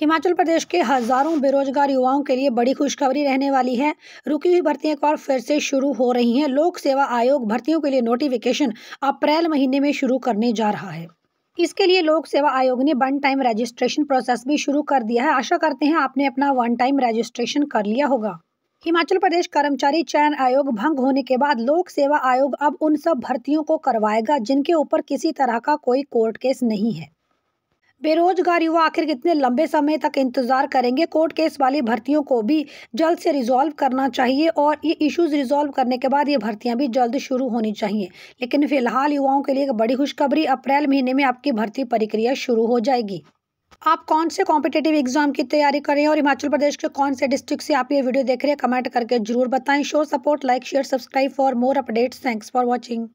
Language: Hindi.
हिमाचल प्रदेश के हज़ारों बेरोजगार युवाओं के लिए बड़ी खुशखबरी रहने वाली है रुकी हुई भर्तियां एक और फिर से शुरू हो रही हैं लोक सेवा आयोग भर्तियों के लिए नोटिफिकेशन अप्रैल महीने में शुरू करने जा रहा है इसके लिए लोक सेवा आयोग ने वन टाइम रजिस्ट्रेशन प्रोसेस भी शुरू कर दिया है आशा करते हैं आपने अपना वन टाइम रजिस्ट्रेशन कर लिया होगा हिमाचल प्रदेश कर्मचारी चयन आयोग भंग होने के बाद लोक सेवा आयोग अब उन सब भर्तियों को करवाएगा जिनके ऊपर किसी तरह का कोई कोर्ट केस नहीं है बेरोजगार युवा आखिर कितने लंबे समय तक इंतजार करेंगे कोर्ट केस वाली भर्तियों को भी जल्द से रिजॉल्व करना चाहिए और ये इश्यूज रिजॉल्व करने के बाद ये भर्तियां भी जल्द शुरू होनी चाहिए लेकिन फिलहाल युवाओं के लिए एक बड़ी खुशखबरी अप्रैल महीने में आपकी भर्ती प्रक्रिया शुरू हो जाएगी आप कौन से कॉम्पिटेटिव एग्जाम की तैयारी करें और हिमाचल प्रदेश के कौन से डिस्ट्रिक्ट से आप ये वीडियो देख रहे हैं कमेंट करके जरूर बताएं show support like share subscribe for more updates thanks for watching